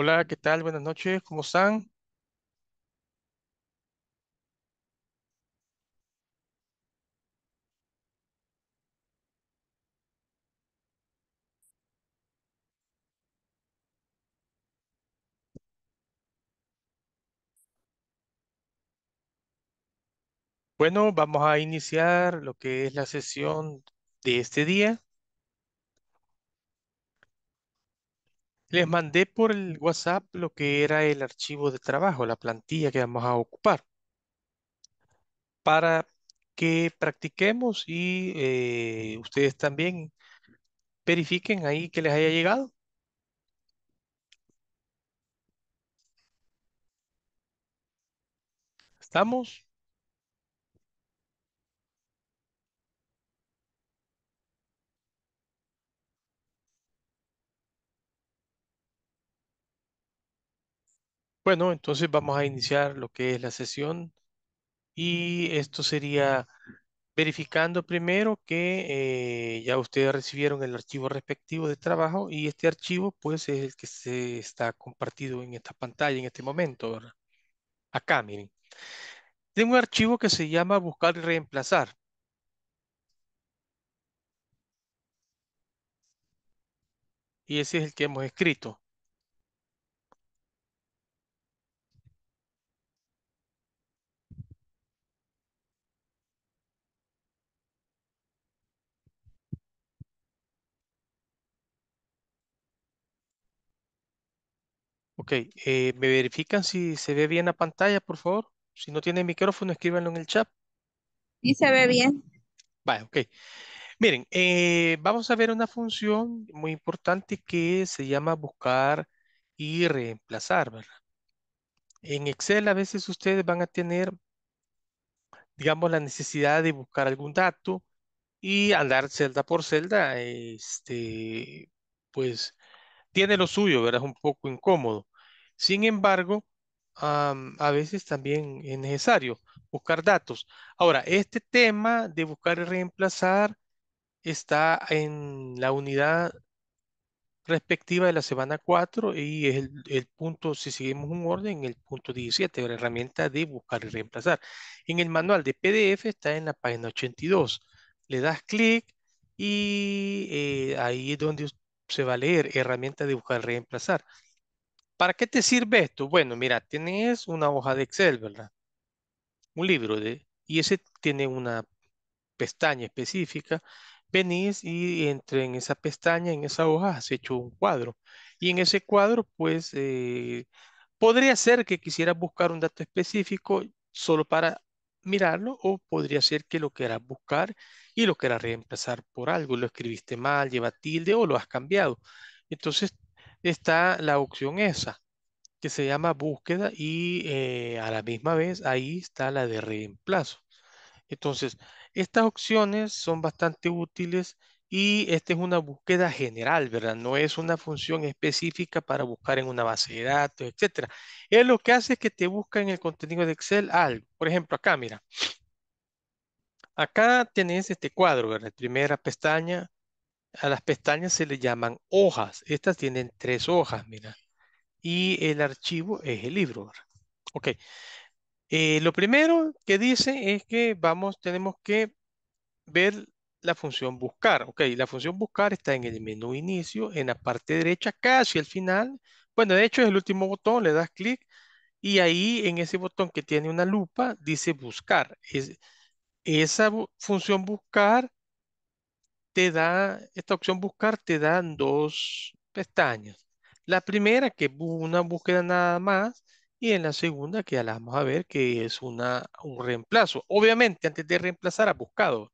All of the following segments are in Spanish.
Hola, ¿qué tal? Buenas noches, ¿cómo están? Bueno, vamos a iniciar lo que es la sesión de este día. Les mandé por el WhatsApp lo que era el archivo de trabajo, la plantilla que vamos a ocupar, para que practiquemos y eh, ustedes también verifiquen ahí que les haya llegado. ¿Estamos? Bueno, entonces vamos a iniciar lo que es la sesión y esto sería verificando primero que eh, ya ustedes recibieron el archivo respectivo de trabajo y este archivo pues es el que se está compartido en esta pantalla en este momento, ¿verdad? Acá, miren. Tengo un archivo que se llama buscar y reemplazar. Y ese es el que hemos escrito. Ok, eh, ¿me verifican si se ve bien la pantalla, por favor? Si no tiene micrófono, escríbanlo en el chat. Sí, se ve bien. Vale, ok. Miren, eh, vamos a ver una función muy importante que se llama buscar y reemplazar, ¿verdad? En Excel a veces ustedes van a tener, digamos, la necesidad de buscar algún dato y andar celda por celda, este, pues tiene lo suyo, ¿verdad? Es un poco incómodo. Sin embargo, a veces también es necesario buscar datos. Ahora, este tema de buscar y reemplazar está en la unidad respectiva de la semana 4 y es el, punto, si seguimos un orden, el punto 17, la herramienta de buscar y reemplazar. En el manual de PDF está en la página 82. Le das clic y eh, ahí es donde se va a leer herramienta de buscar y reemplazar. ¿Para qué te sirve esto? Bueno, mira, tienes una hoja de Excel, ¿verdad? Un libro de, y ese tiene una pestaña específica. Venís y entre en esa pestaña, en esa hoja, has hecho un cuadro. Y en ese cuadro, pues, eh, podría ser que quisieras buscar un dato específico solo para mirarlo o podría ser que lo quieras buscar y lo quieras reemplazar por algo. Lo escribiste mal, lleva tilde o lo has cambiado. Entonces está la opción esa, que se llama búsqueda y eh, a la misma vez ahí está la de reemplazo. Entonces, estas opciones son bastante útiles y esta es una búsqueda general, ¿verdad? No es una función específica para buscar en una base de datos, etcétera. Es lo que hace es que te busca en el contenido de Excel algo. Por ejemplo, acá, mira. Acá tenés este cuadro, ¿verdad? Primera pestaña, a las pestañas se le llaman hojas. Estas tienen tres hojas, mira. Y el archivo es el libro. Ok. Eh, lo primero que dice es que vamos, tenemos que ver la función buscar. Ok, la función buscar está en el menú inicio, en la parte derecha, casi al final. Bueno, de hecho es el último botón, le das clic y ahí en ese botón que tiene una lupa dice buscar. Es, esa función buscar te da, esta opción buscar te da dos pestañas. La primera que es una búsqueda nada más y en la segunda que ya la vamos a ver que es una, un reemplazo. Obviamente antes de reemplazar a buscado.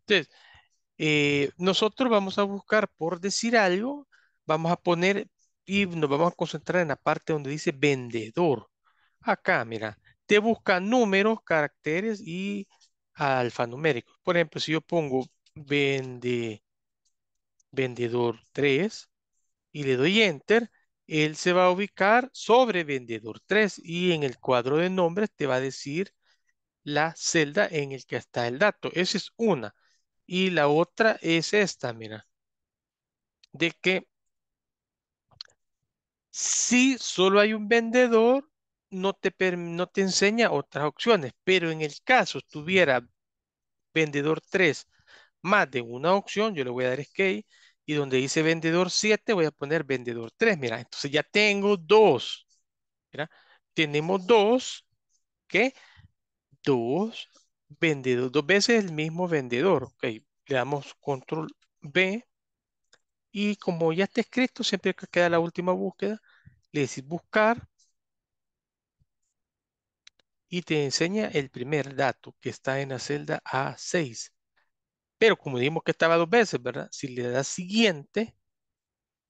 Entonces, eh, nosotros vamos a buscar por decir algo, vamos a poner y nos vamos a concentrar en la parte donde dice vendedor. Acá, mira, te busca números, caracteres y alfanuméricos. Por ejemplo, si yo pongo vende, vendedor 3 y le doy enter, él se va a ubicar sobre vendedor 3 y en el cuadro de nombres te va a decir la celda en el que está el dato. Esa es una. Y la otra es esta, mira. De que si solo hay un vendedor, no te, no te enseña otras opciones. Pero en el caso tuviera vendedor 3 más de una opción, yo le voy a dar escape y donde dice vendedor 7 voy a poner vendedor 3, mira, entonces ya tengo dos, mira, tenemos dos, ¿Qué? Dos vendedores, dos veces el mismo vendedor, ok, le damos control B y como ya está escrito, siempre que queda la última búsqueda, le decís buscar y te enseña el primer dato que está en la celda A6. Pero como dijimos que estaba dos veces, ¿verdad? Si le das siguiente,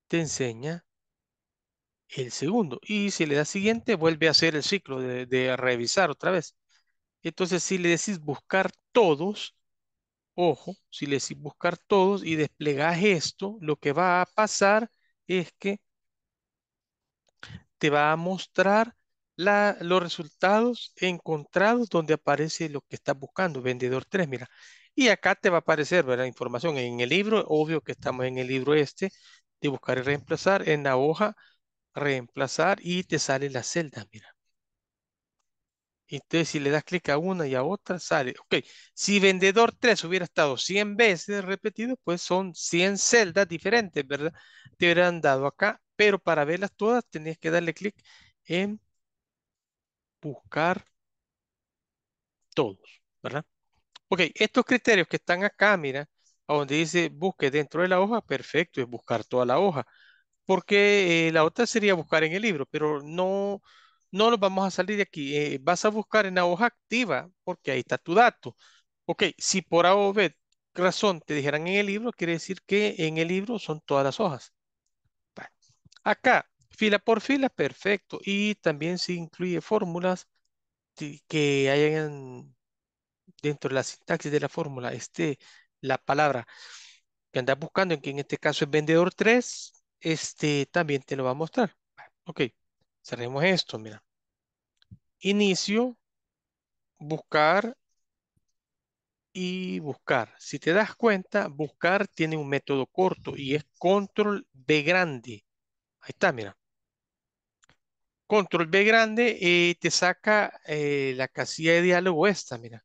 te enseña el segundo. Y si le das siguiente, vuelve a hacer el ciclo de, revisar otra vez. Entonces, si le decís buscar todos, ojo, si le decís buscar todos y desplegas esto, lo que va a pasar es que te va a mostrar los resultados encontrados donde aparece lo que estás buscando, vendedor 3. Mira, y acá te va a aparecer, la Información en el libro, obvio que estamos en el libro este, de buscar y reemplazar, en la hoja, reemplazar y te sale la celda, mira. Entonces, si le das clic a una y a otra, sale. Ok, si vendedor 3 hubiera estado 100 veces repetido, pues son 100 celdas diferentes, ¿verdad? Te hubieran dado acá, pero para verlas todas tenías que darle clic en buscar todos, ¿verdad? Ok, estos criterios que están acá, mira, donde dice busque dentro de la hoja, perfecto, es buscar toda la hoja. Porque eh, la otra sería buscar en el libro, pero no, no los vamos a salir de aquí. Eh, vas a buscar en la hoja activa, porque ahí está tu dato. Ok, si por A razón te dijeran en el libro, quiere decir que en el libro son todas las hojas. Acá, fila por fila, perfecto. Y también se incluye fórmulas que hayan dentro de la sintaxis de la fórmula esté la palabra que andas buscando, que en este caso es vendedor 3, este también te lo va a mostrar. Ok, cerremos esto, mira. Inicio, buscar y buscar. Si te das cuenta, buscar tiene un método corto y es control B grande. Ahí está, mira. Control B grande eh, te saca eh, la casilla de diálogo esta, mira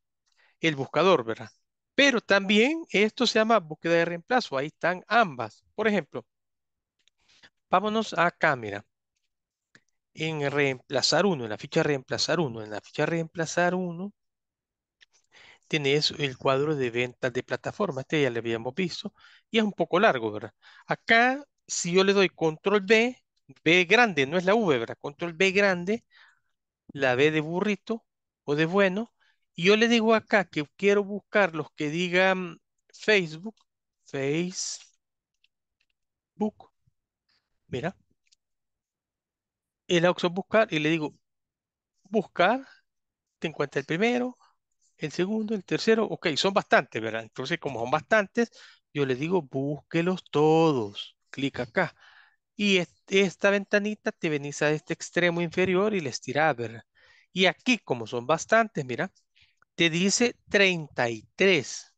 el buscador, ¿verdad? Pero también esto se llama búsqueda de reemplazo. Ahí están ambas. Por ejemplo, vámonos a cámara. En reemplazar uno, en la ficha reemplazar uno, en la ficha reemplazar uno, tenés el cuadro de ventas de plataforma. Este ya lo habíamos visto y es un poco largo, ¿verdad? Acá, si yo le doy control B, B grande, no es la V, ¿verdad? Control B grande, la B de burrito o de bueno, yo le digo acá que quiero buscar los que digan Facebook. Facebook. Mira. En la opción buscar y le digo buscar. Te encuentra el primero, el segundo, el tercero. Ok, son bastantes, ¿verdad? Entonces, como son bastantes, yo le digo búsquelos todos. Clic acá. Y esta ventanita te venís a este extremo inferior y les a ¿verdad? Y aquí, como son bastantes, mira, te dice 33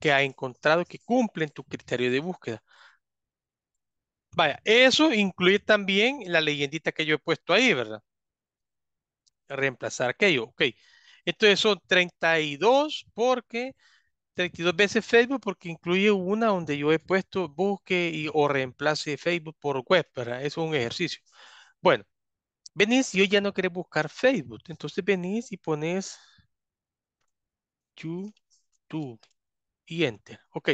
que ha encontrado que cumplen tu criterio de búsqueda. Vaya, eso incluye también la leyendita que yo he puesto ahí, ¿verdad? Reemplazar aquello, ok. Entonces son 32 porque 32 veces Facebook porque incluye una donde yo he puesto busque y, o reemplace Facebook por web, ¿verdad? Eso es un ejercicio. Bueno, Venís y hoy ya no querés buscar Facebook. Entonces venís y pones YouTube y enter. Ok.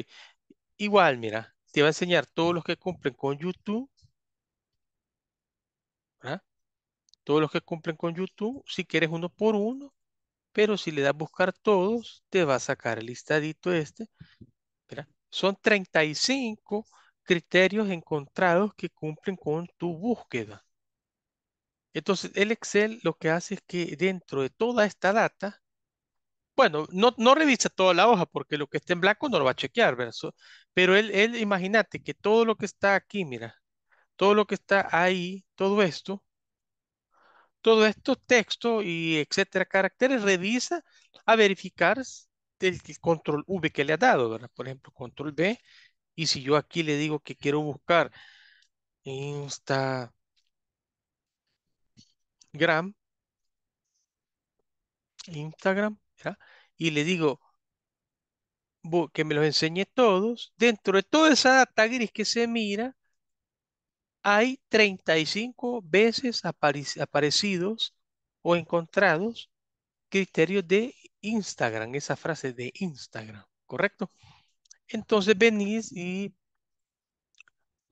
Igual, mira, te va a enseñar todos los que cumplen con YouTube. ¿verdad? Todos los que cumplen con YouTube, si quieres uno por uno, pero si le das buscar todos, te va a sacar el listadito este. ¿verdad? Son 35 criterios encontrados que cumplen con tu búsqueda. Entonces, el Excel lo que hace es que dentro de toda esta data, bueno, no, revisa toda la hoja porque lo que está en blanco no lo va a chequear, ¿verdad? pero él, él imagínate que todo lo que está aquí, mira, todo lo que está ahí, todo esto, todo esto, texto y etcétera, caracteres, revisa a verificar el, el control V que le ha dado, ¿verdad? Por ejemplo, control V, y si yo aquí le digo que quiero buscar Insta Instagram, y le digo que me los enseñe todos, dentro de toda esa data gris que se mira, hay 35 veces aparecidos o encontrados criterios de Instagram, esa frase de Instagram, ¿correcto? Entonces venís y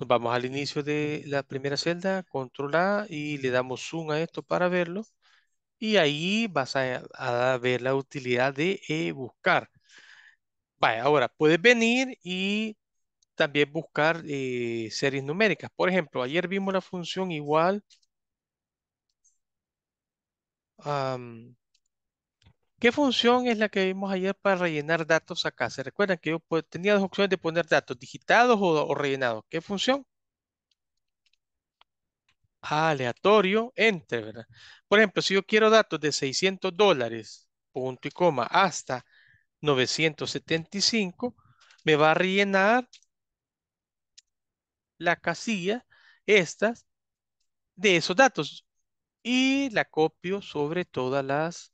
vamos al inicio de la primera celda, control A, y le damos zoom a esto para verlo. Y ahí vas a, ver la utilidad de eh, buscar. ahora puedes venir y también buscar eh, series numéricas. Por ejemplo, ayer vimos la función igual. ¿Qué función es la que vimos ayer para rellenar datos acá? ¿Se recuerdan que yo tenía dos opciones de poner datos, digitados o, rellenados? ¿Qué función? Aleatorio, enter, ¿verdad? Por ejemplo, si yo quiero datos de 600 dólares, punto y coma, hasta 975, me va a rellenar la casilla, estas, de esos datos. Y la copio sobre todas las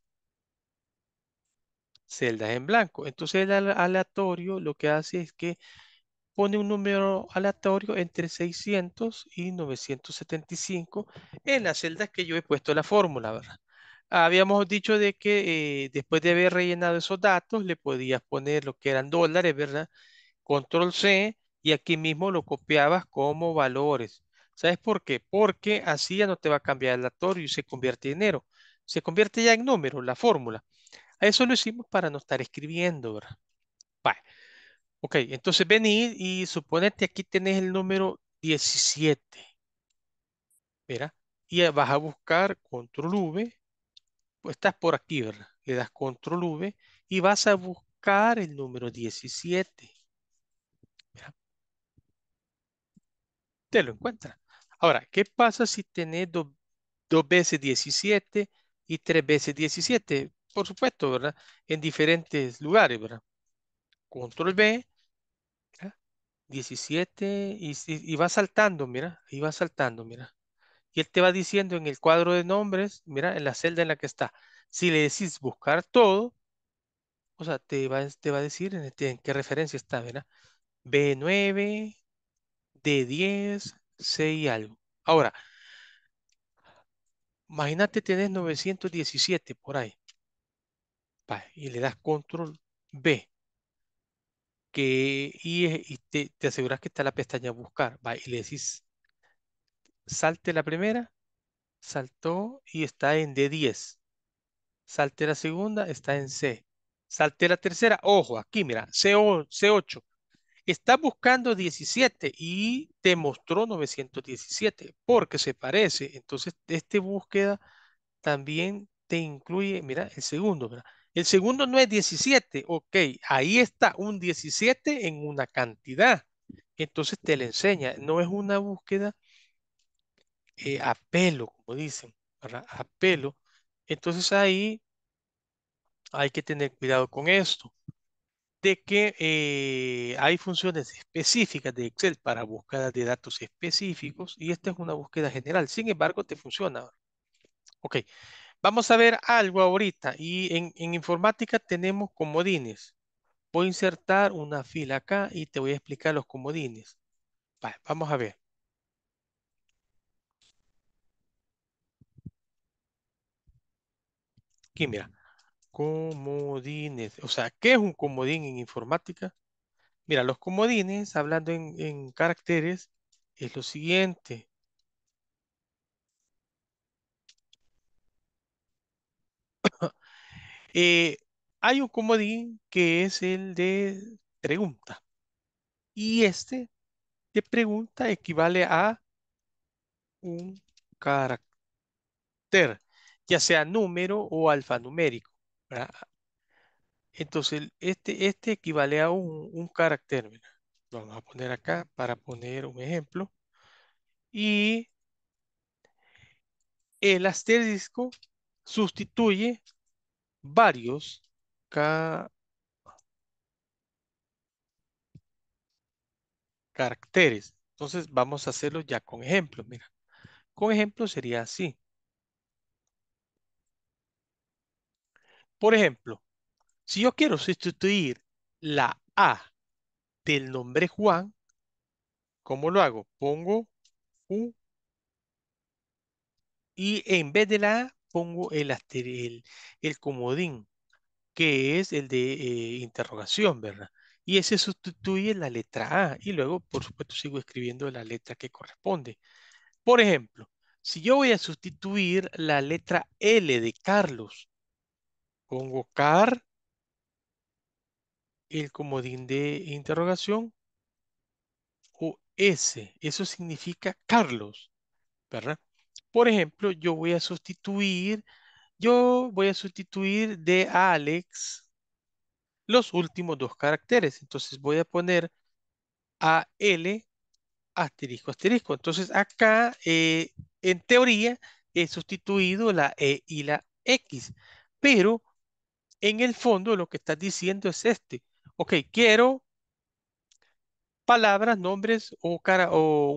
celdas en blanco. Entonces el aleatorio lo que hace es que pone un número aleatorio entre 600 y 975 en las celdas que yo he puesto la fórmula, ¿verdad? Habíamos dicho de que eh, después de haber rellenado esos datos, le podías poner lo que eran dólares, ¿verdad? Control C y aquí mismo lo copiabas como valores. ¿Sabes por qué? Porque así ya no te va a cambiar el aleatorio y se convierte en dinero. Se convierte ya en número, la fórmula. Eso lo hicimos para no estar escribiendo, ¿verdad? Vale. Ok, entonces vení y suponete aquí tenés el número 17. ¿Verdad? Y vas a buscar control V. Pues estás por aquí, ¿verdad? Le das control V y vas a buscar el número 17. ¿Verdad? Te lo encuentras. Ahora, ¿qué pasa si tenés dos, dos veces 17 y tres veces 17? por supuesto, ¿verdad? En diferentes lugares, ¿verdad? Control B, 17, y, va saltando, mira, y va saltando, mira. Y él te va diciendo en el cuadro de nombres, mira, en la celda en la que está. Si le decís buscar todo, o sea, te va, te va a decir en, este, qué referencia está, ¿verdad? B9, D10, C y algo. Ahora, imagínate tenés 917 por ahí y le das control B. y, te, aseguras que está la pestaña buscar. y le decís, salte la primera, saltó y está en D10. Salte la segunda, está en C. Salte la tercera, ojo, aquí mira, C8. Está buscando 17 y te mostró 917 porque se parece. Entonces, este búsqueda también te incluye, mira, el segundo, verdad el segundo no es 17. Ok, ahí está un 17 en una cantidad. Entonces te le enseña. No es una búsqueda eh, a pelo, como dicen, ¿verdad? a pelo. Entonces ahí hay que tener cuidado con esto. De que eh, hay funciones específicas de Excel para búsqueda de datos específicos y esta es una búsqueda general. Sin embargo, te funciona. Ok. Vamos a ver algo ahorita. Y en, informática tenemos comodines. Voy a insertar una fila acá y te voy a explicar los comodines. vamos a ver. Aquí, mira. Comodines. O sea, ¿qué es un comodín en informática? Mira, los comodines, hablando en, en caracteres, es lo siguiente. Eh, hay un comodín que es el de pregunta. Y este de pregunta equivale a un carácter, ya sea número o alfanumérico. Entonces, este, este equivale a un, carácter. vamos a poner acá para poner un ejemplo. Y el asterisco sustituye varios, caracteres. Entonces vamos a hacerlo ya con ejemplos, mira. Con ejemplo sería así. Por ejemplo, si yo quiero sustituir la A del nombre Juan, ¿cómo lo hago? Pongo U y en vez de la A pongo el, comodín, que es el de eh, interrogación, ¿verdad? Y ese sustituye la letra A y luego, por supuesto, sigo escribiendo la letra que corresponde. Por ejemplo, si yo voy a sustituir la letra L de Carlos, pongo car, el comodín de interrogación, o S, eso significa Carlos, ¿verdad? Por ejemplo, yo voy a sustituir, yo voy a sustituir de Alex los últimos dos caracteres. Entonces voy a poner a L asterisco asterisco. Entonces acá, eh, en teoría, he sustituido la E y la X. Pero en el fondo lo que estás diciendo es este. Ok, quiero palabras, nombres o,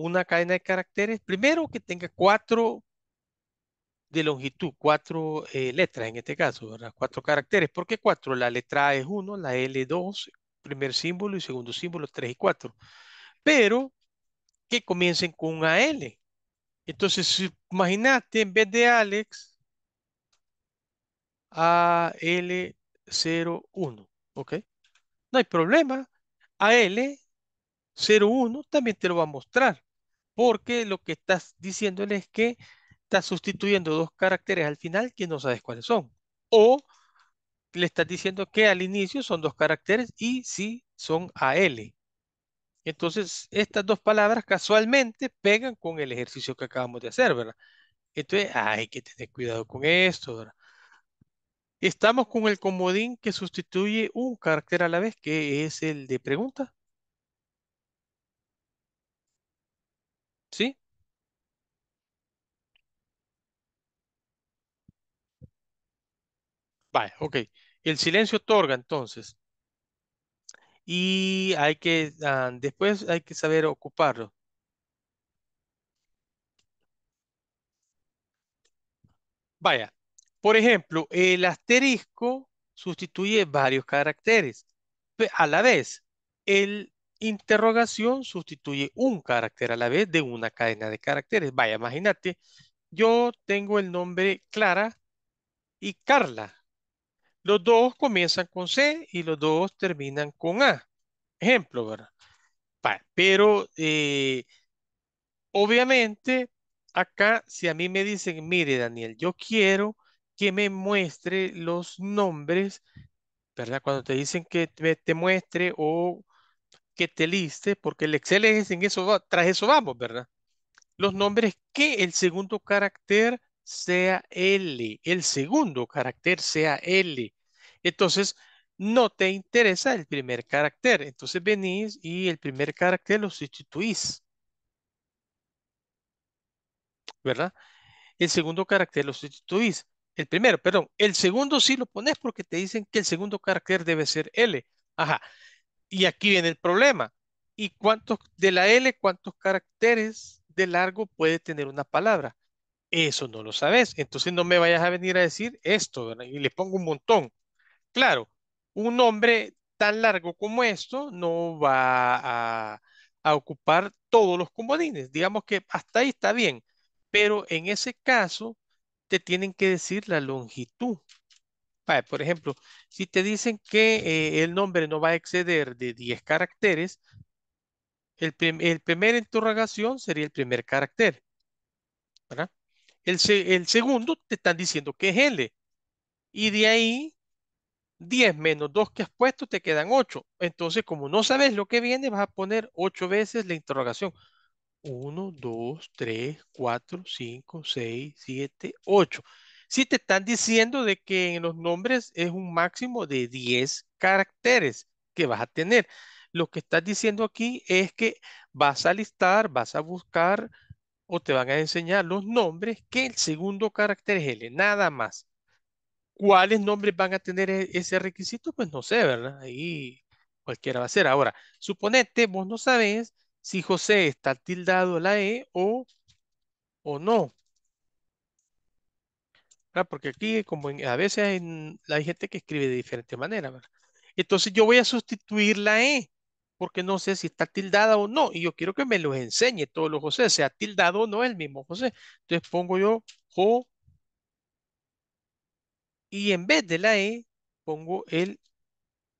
una cadena de caracteres, primero que tenga cuatro de longitud, cuatro eh, letras en este caso, ¿verdad? Cuatro caracteres. ¿Por qué cuatro? La letra A es uno, la L dos, primer símbolo y segundo símbolo tres y cuatro. Pero que comiencen con L. Entonces, imagínate, en vez de Alex, AL01, ¿ok? No hay problema. AL 01 también te lo va a mostrar, porque lo que estás diciéndole es que estás sustituyendo dos caracteres al final que no sabes cuáles son. O le estás diciendo que al inicio son dos caracteres y si son AL. Entonces, estas dos palabras casualmente pegan con el ejercicio que acabamos de hacer, ¿verdad? Entonces, hay que tener cuidado con esto, Estamos con el comodín que sustituye un carácter a la vez, que es el de pregunta. ¿Sí? Vale, ok. El silencio otorga entonces. Y hay que, ah, después hay que saber ocuparlo. Vaya, por ejemplo, el asterisco sustituye varios caracteres. A la vez, el interrogación sustituye un carácter a la vez de una cadena de caracteres. Vaya, imagínate, yo tengo el nombre Clara y Carla. Los dos comienzan con C y los dos terminan con A. Ejemplo, ¿verdad? pero eh, obviamente acá si a mí me dicen, mire Daniel, yo quiero que me muestre los nombres, ¿verdad? Cuando te dicen que te muestre o que te liste, porque el Excel es en eso, tras eso vamos, ¿verdad? Los nombres que el segundo carácter sea L, el segundo carácter sea L. Entonces, no te interesa el primer carácter. Entonces venís y el primer carácter lo sustituís. ¿Verdad? El segundo carácter lo sustituís. El primero, perdón. El segundo sí lo pones porque te dicen que el segundo carácter debe ser L. Ajá. Y aquí viene el problema. ¿Y cuántos de la L, cuántos caracteres de largo puede tener una palabra? Eso no lo sabes. Entonces no me vayas a venir a decir esto, Y le pongo un montón. Claro, un nombre tan largo como esto no va a, a ocupar todos los comodines. Digamos que hasta ahí está bien. Pero en ese caso, te tienen que decir la longitud por ejemplo, si te dicen que eh, el nombre no va a exceder de 10 caracteres, el, el, primer interrogación sería el primer carácter. El, el segundo te están diciendo que es L. Y de ahí 10 menos 2 que has puesto te quedan 8. Entonces, como no sabes lo que viene, vas a poner 8 veces la interrogación. 1, 2, 3, 4, 5, 6, 7, 8. Si te están diciendo de que en los nombres es un máximo de 10 caracteres que vas a tener. Lo que estás diciendo aquí es que vas a listar, vas a buscar o te van a enseñar los nombres que el segundo carácter es L, nada más. ¿Cuáles nombres van a tener e-, ese requisito? Pues no sé, ¿verdad? Ahí cualquiera va a ser. Ahora, suponete, vos no sabes si José está tildado la E o, o no. Porque aquí, como a veces hay gente que escribe de diferente manera, Entonces yo voy a sustituir la E, porque no sé si está tildada o no, y yo quiero que me los enseñe todos los José, sea tildado o no el mismo José. Entonces pongo yo Jo, y en vez de la E, pongo el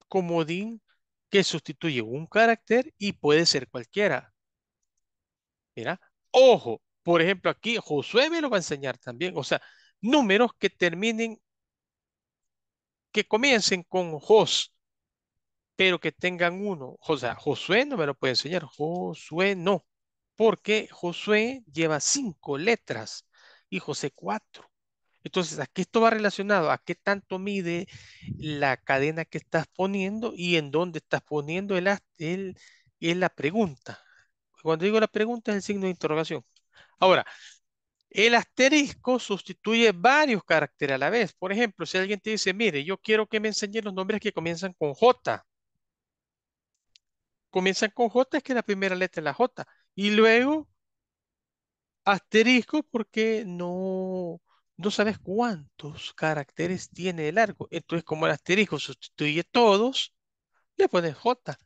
comodín que sustituye un carácter y puede ser cualquiera. Mira, ojo, por ejemplo aquí Josué me lo va a enseñar también, o sea, números que terminen, que comiencen con Jos, pero que tengan uno. O sea, Josué no me lo puede enseñar. Josué no, porque Josué lleva cinco letras y José cuatro. Entonces, aquí esto va relacionado a qué tanto mide la cadena que estás poniendo y en dónde estás poniendo el, la pregunta. Cuando digo la pregunta es el signo de interrogación. Ahora, el asterisco sustituye varios caracteres a la vez. Por ejemplo, si alguien te dice, mire, yo quiero que me enseñe los nombres que comienzan con J. Comienzan con J, es que la primera letra es la J. Y luego, asterisco porque no, no sabes cuántos caracteres tiene de largo. Entonces, como el asterisco sustituye todos, le pones J.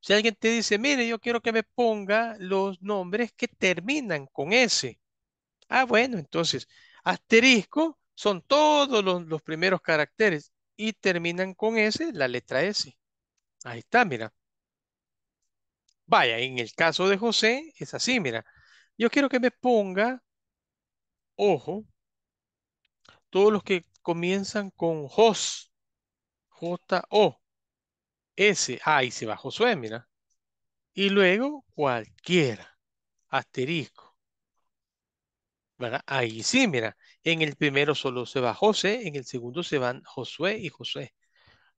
Si alguien te dice, mire, yo quiero que me ponga los nombres que terminan con S Ah, bueno, entonces, asterisco son todos los, primeros caracteres y terminan con S, la letra S. Ahí está, mira. Vaya, en el caso de José es así, mira. Yo quiero que me ponga, ojo, todos los que comienzan con Jos, J-O, S, ahí se va Josué, mira. Y luego cualquiera, asterisco. Ahí sí, mira, en el primero solo se va José, en el segundo se van Josué y José.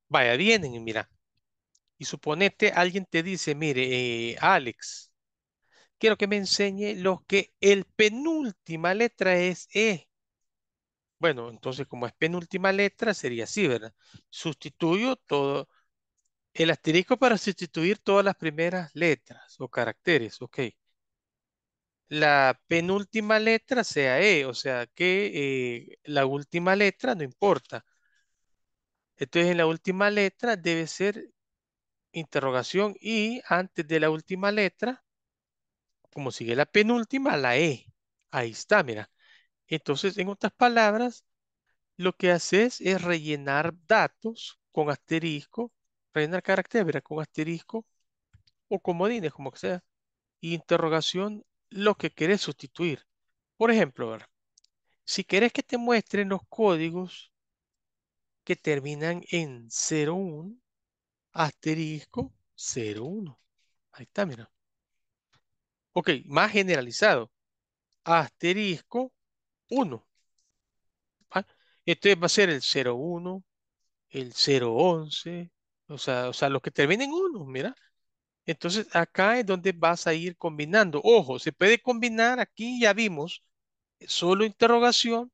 Vaya, vienen, mira. Y suponete alguien te dice, mire, eh, Alex, quiero que me enseñe lo que el penúltima letra es E. Bueno, entonces como es penúltima letra, sería así, ¿verdad? Sustituyo todo el asterisco para sustituir todas las primeras letras o caracteres, ok la penúltima letra sea E, o sea que eh, la última letra no importa. Entonces en la última letra debe ser interrogación y antes de la última letra, como sigue la penúltima, la E. Ahí está, mira. Entonces, en otras palabras, lo que haces es rellenar datos con asterisco, rellenar caracteres, con asterisco o comodines, como que sea, interrogación lo que querés sustituir. Por ejemplo, si querés que te muestren los códigos que terminan en 01, asterisco 01. Ahí está, mira. Ok, más generalizado. Asterisco 1. esto va a ser el 01, el 011, o sea, o sea, los que terminen en 1, mira. Entonces, acá es donde vas a ir combinando. Ojo, se puede combinar, aquí ya vimos, solo interrogación,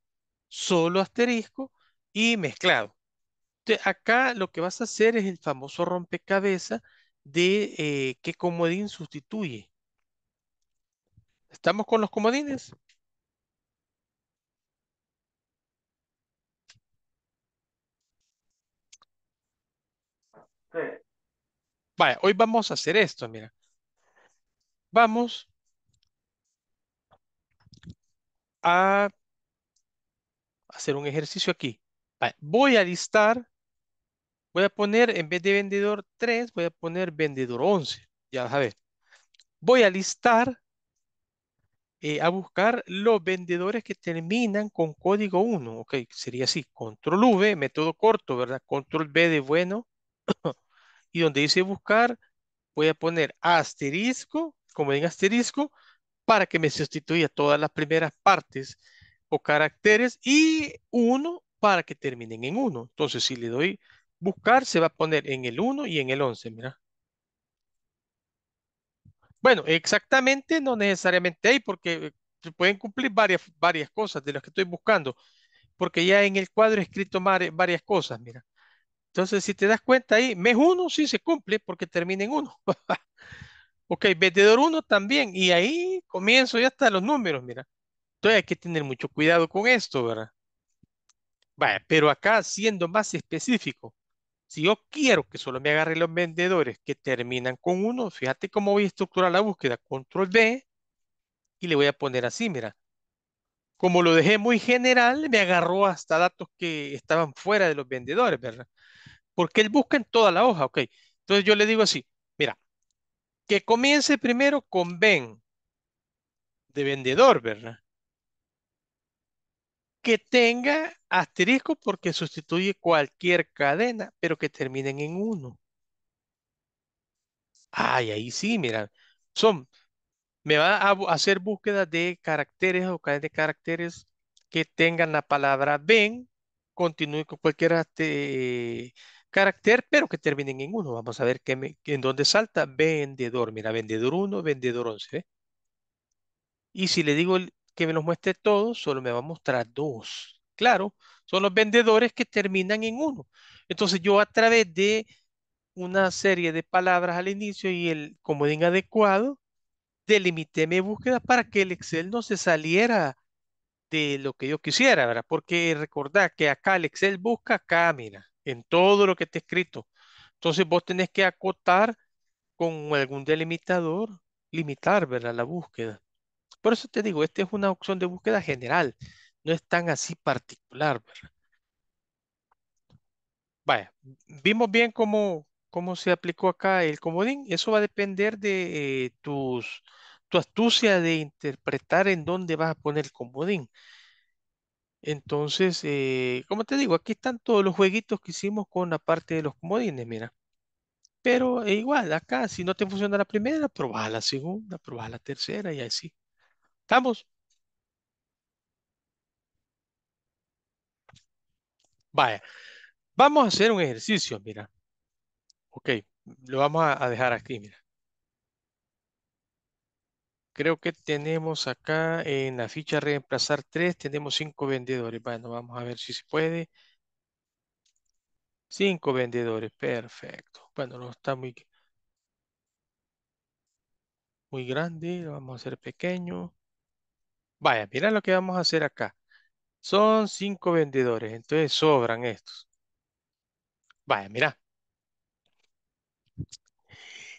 solo asterisco y mezclado. Entonces, acá lo que vas a hacer es el famoso rompecabezas de eh, qué comodín sustituye. ¿Estamos con los comodines? hoy vamos a hacer esto, mira. Vamos a hacer un ejercicio aquí. voy a listar, voy a poner en vez de vendedor 3, voy a poner vendedor 11. Ya vas a ver. Voy a listar, eh, a buscar los vendedores que terminan con código 1. Ok, sería así. Control V, método corto, ¿verdad? Control B de bueno y donde dice buscar, voy a poner asterisco, como en asterisco, para que me sustituya todas las primeras partes o caracteres y uno para que terminen en uno. Entonces, si le doy buscar, se va a poner en el 1 y en el 11, mira. Bueno, exactamente no necesariamente ahí, porque eh, se pueden cumplir varias, varias cosas de las que estoy buscando, porque ya en el cuadro he escrito varias cosas, mira. Entonces, si te das cuenta ahí, mes 1 sí se cumple porque termina en 1. ok, vendedor 1 también. Y ahí comienzo ya hasta los números, mira. Entonces hay que tener mucho cuidado con esto, ¿verdad? Vaya, pero acá siendo más específico, si yo quiero que solo me agarre los vendedores que terminan con 1, fíjate cómo voy a estructurar la búsqueda. Control B y le voy a poner así, mira como lo dejé muy general, me agarró hasta datos que estaban fuera de los vendedores, ¿verdad? porque él busca en toda la hoja, ok. Entonces yo le digo así, mira, que comience primero con ven, de vendedor, ¿verdad? Que tenga asterisco porque sustituye cualquier cadena, pero que terminen en uno. Ay, ahí sí, mira, son, me va a hacer búsqueda de caracteres o cadenas de caracteres que tengan la palabra ven, continúe con cualquier este, carácter, pero que terminen en uno. Vamos a ver en dónde salta vendedor. Mira, vendedor 1, vendedor 11. Y si le digo que me los muestre todos, solo me va a mostrar dos. Claro, son los vendedores que terminan en uno. Entonces yo a través de una serie de palabras al inicio y el comodín adecuado, delimité mi búsqueda para que el Excel no se saliera de lo que yo quisiera, ¿verdad? Porque recordad que acá el Excel busca acá, mira en todo lo que esté escrito. Entonces vos tenés que acotar con algún delimitador, limitar, ¿verdad? La búsqueda. Por eso te digo, esta es una opción de búsqueda general, no es tan así particular, ¿verdad? Vaya, vimos bien cómo, cómo se aplicó acá el comodín. Eso va a depender de eh, tus, tu astucia de interpretar en dónde vas a poner el comodín. Entonces, eh, como te digo, aquí están todos los jueguitos que hicimos con la parte de los comodines, mira. Pero eh, igual, acá, si no te funciona la primera, prueba la segunda, prueba la tercera y así. ¿Estamos? Vaya, vamos a hacer un ejercicio, mira. Ok, lo vamos a dejar aquí, mira. Creo que tenemos acá en la ficha reemplazar tres, tenemos 5 vendedores. Bueno, vamos a ver si se puede. Cinco vendedores, perfecto. Bueno, no está muy, muy grande, lo vamos a hacer pequeño. Vaya, mira lo que vamos a hacer acá. Son cinco vendedores, entonces sobran estos. Vaya, mira.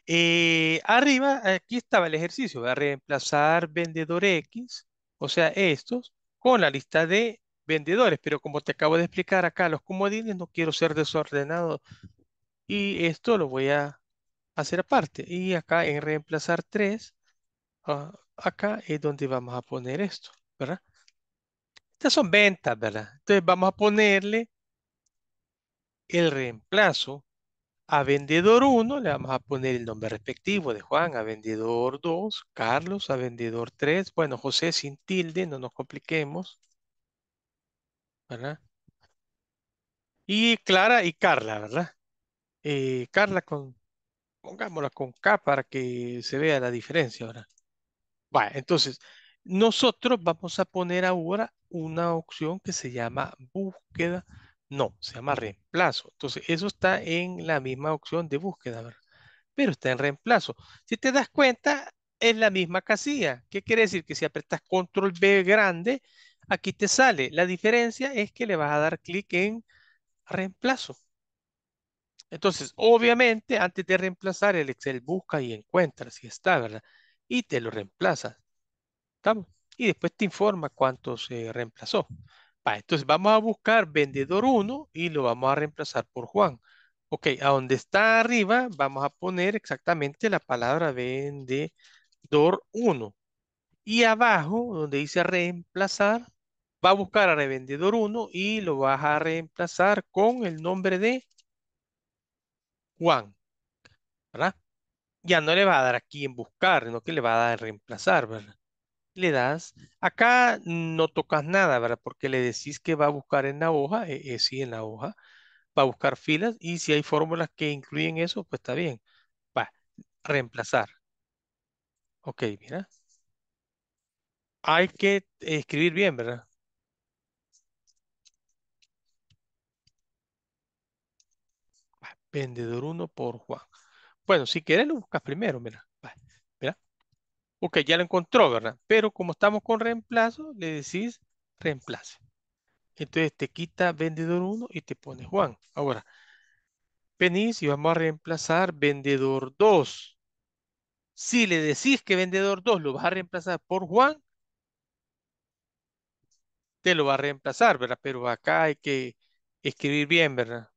Eh, arriba, aquí estaba el ejercicio, voy a reemplazar vendedor X, o sea, estos, con la lista de vendedores, pero como te acabo de explicar acá los comodines, no quiero ser desordenado y esto lo voy a hacer aparte. Y acá en reemplazar 3, ah, acá es donde vamos a poner esto, ¿verdad? Estas son ventas, ¿verdad? Entonces vamos a ponerle el reemplazo a vendedor 1 le vamos a poner el nombre respectivo de Juan, a vendedor 2, Carlos, a vendedor 3, bueno, José sin tilde, no nos compliquemos. ¿Verdad? Y Clara y Carla, ¿verdad? Eh, Carla con, pongámosla con K para que se vea la diferencia, ¿verdad? Bueno, entonces, nosotros vamos a poner ahora una opción que se llama búsqueda no, se llama reemplazo. Entonces, eso está en la misma opción de búsqueda, ¿verdad? Pero está en reemplazo. Si te das cuenta, es la misma casilla. ¿Qué quiere decir? Que si apretas control B grande, aquí te sale. La diferencia es que le vas a dar clic en reemplazo. Entonces, obviamente, antes de reemplazar, el Excel busca y encuentra si está, ¿verdad? Y te lo reemplaza. ¿Estamos? Y después te informa cuánto se reemplazó entonces vamos a buscar vendedor 1 y lo vamos a reemplazar por Juan. Ok, a donde está arriba vamos a poner exactamente la palabra vendedor 1. Y abajo, donde dice reemplazar, va a buscar a revendedor 1 y lo vas a reemplazar con el nombre de Juan. ¿Verdad? Ya no le va a dar aquí en buscar, sino que le va a dar en reemplazar, ¿verdad? le das. Acá no tocas nada, ¿verdad? Porque le decís que va a buscar en la hoja, e, e, sí, en la hoja, va a buscar filas y si hay fórmulas que incluyen eso, pues está bien. Va, reemplazar. Ok, mira. Hay que escribir bien, ¿verdad? vendedor 1 por Juan. Bueno, si quieres lo buscas primero, mira. Ok, ya lo encontró, ¿verdad? Pero como estamos con reemplazo, le decís reemplace. Entonces te quita vendedor 1 y te pone Juan. Ahora, venís y vamos a reemplazar vendedor 2. Si le decís que vendedor 2 lo vas a reemplazar por Juan, te lo va a reemplazar, ¿verdad? Pero acá hay que escribir bien, ¿verdad?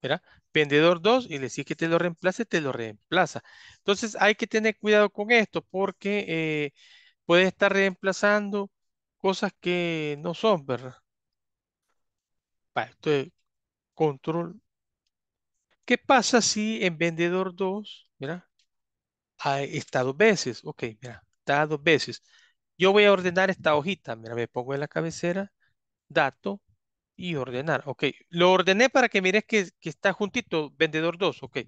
¿Verdad? vendedor 2 y le decís que te lo reemplace, te lo reemplaza. Entonces hay que tener cuidado con esto porque eh, puede estar reemplazando cosas que no son, ¿verdad? Vale, es control. ¿Qué pasa si en vendedor 2, mira, ah, está dos veces? Ok, mira, está dos veces. Yo voy a ordenar esta hojita, mira, me pongo en la cabecera, dato, y ordenar, ok. Lo ordené para que mires que, está juntito, vendedor 2, ok.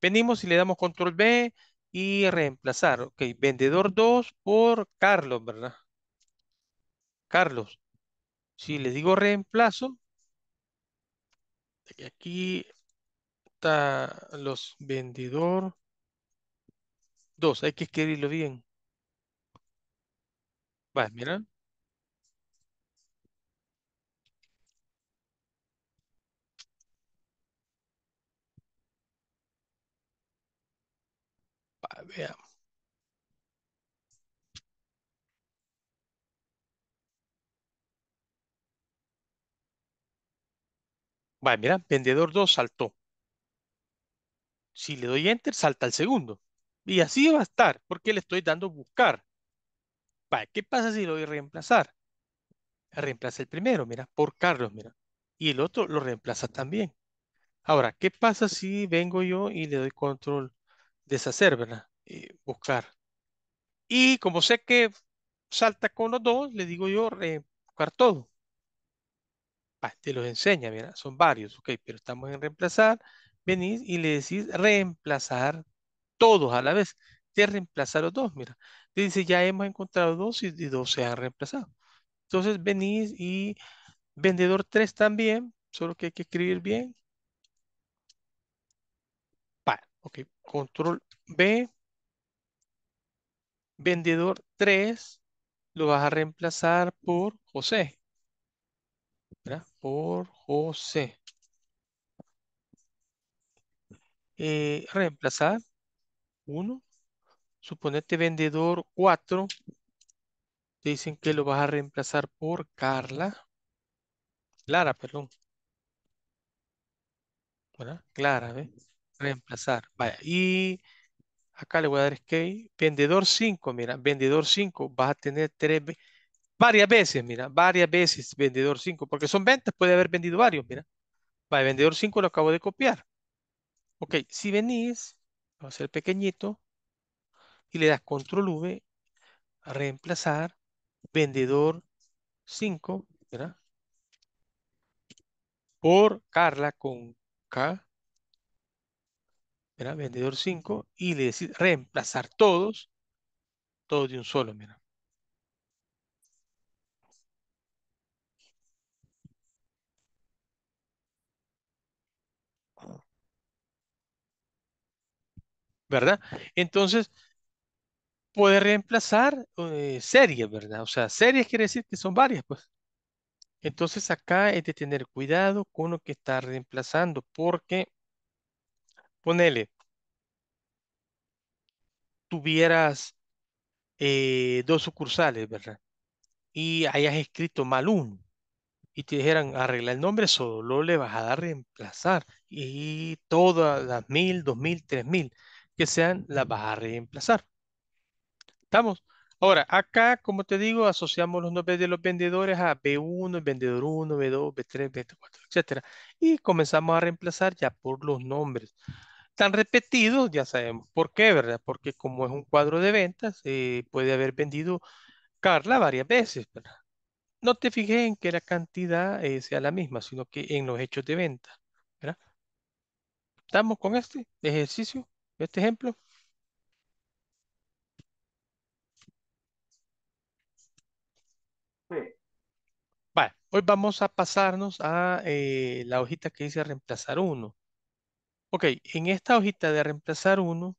Venimos y le damos control B y reemplazar, ok. Vendedor 2 por Carlos, ¿verdad? Carlos. Si le digo reemplazo, aquí está los vendedor 2. Hay que escribirlo bien. Va, mira. veamos. Vale, mira, vendedor 2 saltó. Si le doy enter, salta el segundo. Y así va a estar, porque le estoy dando buscar. Vale, ¿qué pasa si lo doy reemplazar? Reemplaza el primero, mira, por Carlos, mira. Y el otro lo reemplaza también. Ahora, ¿qué pasa si vengo yo y le doy control deshacer, verdad? Eh, buscar. Y como sé que salta con los dos, le digo yo buscar todo. te los enseña, mira, son varios, ok, pero estamos en reemplazar. Venís y le decís reemplazar todos a la vez. Te reemplazar los dos, mira. Te dice, ya hemos encontrado dos y, dos se han reemplazado. Entonces venís y vendedor 3 también, solo que hay que escribir bien. pa ok, control B, Vendedor 3 lo vas a reemplazar por José. ¿verdad? Por José. Eh, reemplazar 1. Suponete vendedor 4. Te dicen que lo vas a reemplazar por Carla. Clara, perdón. ¿Verdad? Clara, ¿ves? Reemplazar. Vaya. Y Acá le voy a dar escape. Vendedor 5, mira, vendedor 5, vas a tener tres, varias veces, mira, varias veces vendedor 5, porque son ventas, puede haber vendido varios, mira. Vale, vendedor 5 lo acabo de copiar. Ok, si venís, va a ser pequeñito, y le das control V, reemplazar, vendedor 5, Mira. Por Carla con K, era vendedor 5, y le decís reemplazar todos, todos de un solo, mira. ¿Verdad? Entonces, puede reemplazar eh, series, ¿verdad? O sea, series quiere decir que son varias, pues. Entonces, acá es de tener cuidado con lo que está reemplazando, porque ponele, tuvieras eh, dos sucursales, ¿verdad? Y hayas escrito mal uno y te dijeran arregla el nombre, solo le vas a dar reemplazar y todas las mil, dos mil, tres mil que sean las vas a reemplazar. ¿Estamos? Ahora, acá, como te digo, asociamos los nombres de los vendedores a B1, vendedor 1, B2, B3, B4, etc. Y comenzamos a reemplazar ya por los nombres están repetidos, ya sabemos por qué, ¿verdad? Porque como es un cuadro de ventas, eh, puede haber vendido Carla varias veces, ¿verdad? No te fijes en que la cantidad eh, sea la misma, sino que en los hechos de venta, ¿verdad? ¿Estamos con este ejercicio, este ejemplo? Sí. Vale, hoy vamos a pasarnos a eh, la hojita que dice reemplazar uno. Ok, en esta hojita de reemplazar uno,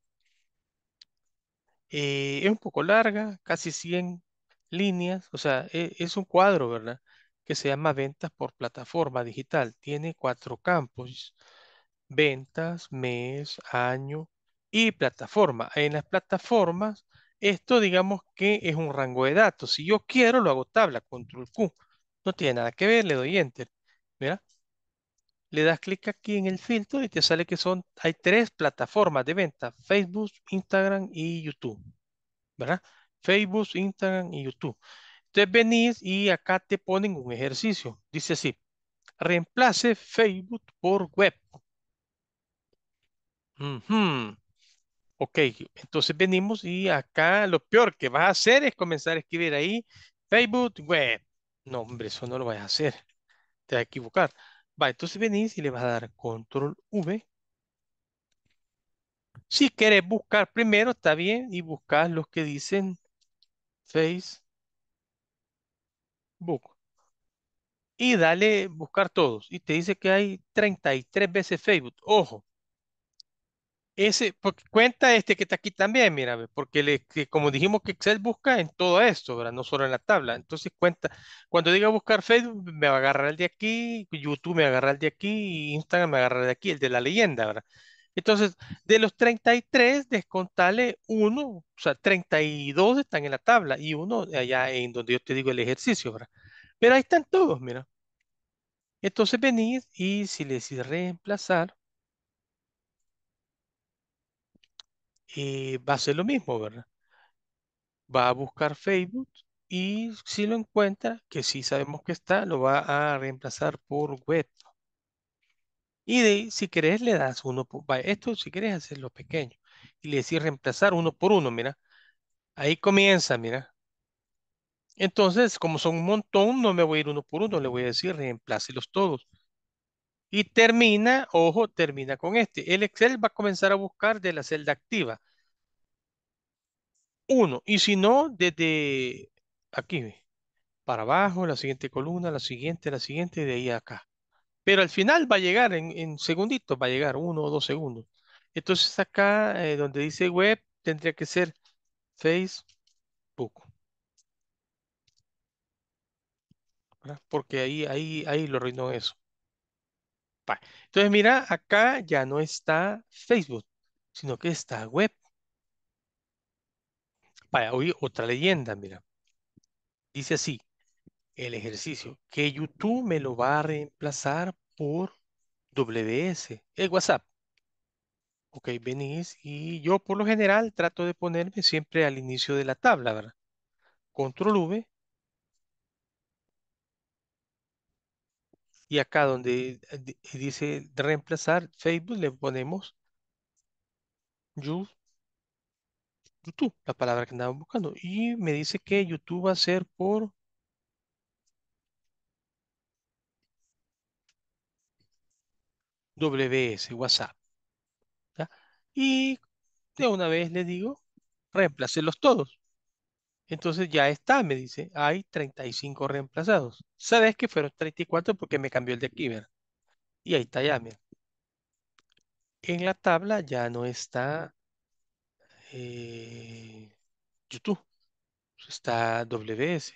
eh, es un poco larga, casi 100 líneas, o sea, e, es, un cuadro, ¿verdad? Que se llama Ventas por Plataforma Digital. Tiene cuatro campos, ventas, mes, año y plataforma. En las plataformas, esto digamos que es un rango de datos. Si yo quiero, lo hago tabla, control Q. No tiene nada que ver, le doy enter. ¿verdad? le das clic aquí en el filtro y te sale que son, hay tres plataformas de venta, Facebook, Instagram y YouTube, ¿verdad? Facebook, Instagram y YouTube. Entonces venís y acá te ponen un ejercicio. Dice así, reemplace Facebook por web. Ok, entonces venimos y acá lo peor que vas a hacer es comenzar a escribir ahí Facebook web. No, hombre, eso no lo vas a hacer. Te vas a equivocar. Va, entonces venís y le vas a dar control V. Si querés buscar primero, está bien, y buscas los que dicen Facebook. Y dale buscar todos. Y te dice que hay 33 veces Facebook. Ojo, ese, cuenta este que está aquí también, mira, porque como dijimos que Excel busca en todo esto, ¿verdad? No solo en la tabla. Entonces cuenta, cuando diga buscar Facebook, me va a agarrar el de aquí, YouTube me va a agarrar el de aquí, Instagram me va a agarrar el de aquí, el de la leyenda, ¿verdad? Entonces, de los 33, descontale uno, o sea, 32 están en la tabla y uno allá en donde yo te digo el ejercicio, ¿verdad? Pero ahí están todos, mira. Entonces venís y si le decís reemplazar, y eh, va a ser lo mismo, ¿verdad? Va a buscar Facebook y si lo encuentra, que sí sabemos que está, lo va a reemplazar por web. Y de si querés, le das uno por... esto si querés hacerlo pequeño. Y le decís reemplazar uno por uno, mira. Ahí comienza, mira. Entonces, como son un montón, no me voy a ir uno por uno, le voy a decir reemplácelos todos. Y termina, ojo, termina con este. El Excel va a comenzar a buscar de la celda activa. Uno. Y si no, desde aquí, para abajo, la siguiente columna, la siguiente, la siguiente, de ahí a acá. Pero al final va a llegar, en, segunditos va a llegar, uno o dos segundos. Entonces acá, eh, donde dice web, tendría que ser Facebook. Porque ahí, ahí, ahí lo arruinó eso. Entonces, mira, acá ya no está Facebook, sino que está web. Para hoy otra leyenda, mira. Dice así, el ejercicio, que YouTube me lo va a reemplazar por WS, el WhatsApp. Ok, venís y yo por lo general trato de ponerme siempre al inicio de la tabla, ¿verdad? Control V Y acá donde eh, dice reemplazar Facebook, le ponemos YouTube, la palabra que andamos buscando. Y me dice que YouTube va a ser por... WS, WhatsApp. Y de una vez le digo, reemplacelos todos. Entonces ya está, me dice, hay 35 reemplazados. Sabes que fueron 34 porque me cambió el de aquí, Y ahí está ya, mira. En la tabla ya no está eh, YouTube, está WS.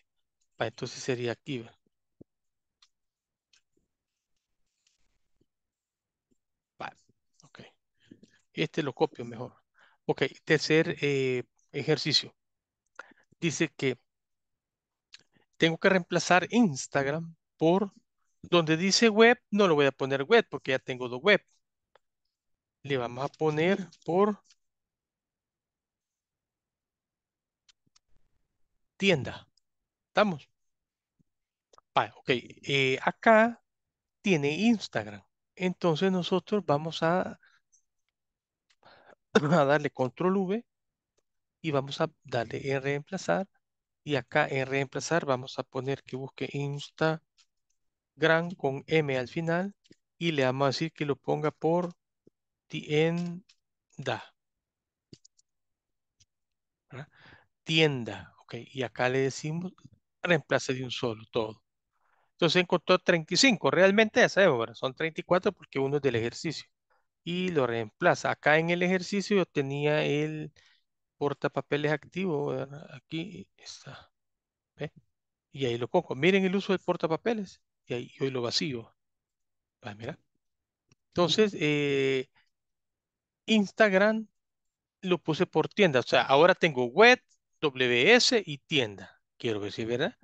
entonces sería aquí, Vale, ok. Este lo copio mejor. Ok, tercer eh, ejercicio dice que tengo que reemplazar Instagram por donde dice web, no lo voy a poner web porque ya tengo dos web. Le vamos a poner por tienda. ¿Estamos? ok. Eh, acá tiene Instagram. Entonces nosotros vamos a, a darle control V y vamos a darle en reemplazar y acá en reemplazar vamos a poner que busque Instagram con M al final y le vamos a decir que lo ponga por tienda. Tienda, ok, y acá le decimos reemplace de un solo todo. Entonces encontró 35, realmente esa sabemos, son 34 porque uno es del ejercicio. Y lo reemplaza. Acá en el ejercicio yo tenía el portapapeles activo, aquí está. ¿Ve? Y ahí lo pongo, Miren el uso de portapapeles. Y ahí hoy lo vacío. mira. Entonces, eh, Instagram lo puse por tienda. O sea, ahora tengo web, WS y tienda. Quiero decir, ¿verdad?